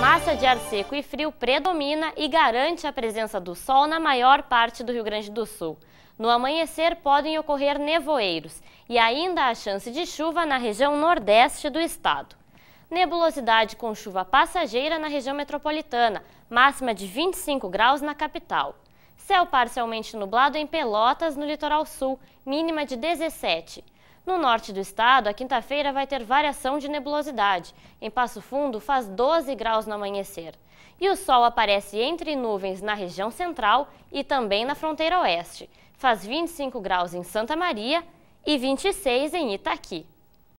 massa de ar seco e frio predomina e garante a presença do sol na maior parte do Rio Grande do Sul. No amanhecer podem ocorrer nevoeiros e ainda há chance de chuva na região nordeste do estado. Nebulosidade com chuva passageira na região metropolitana, máxima de 25 graus na capital. Céu parcialmente nublado em Pelotas, no litoral sul, mínima de 17 no norte do estado, a quinta-feira vai ter variação de nebulosidade. Em Passo Fundo, faz 12 graus no amanhecer. E o sol aparece entre nuvens na região central e também na fronteira oeste. Faz 25 graus em Santa Maria e 26 em Itaqui.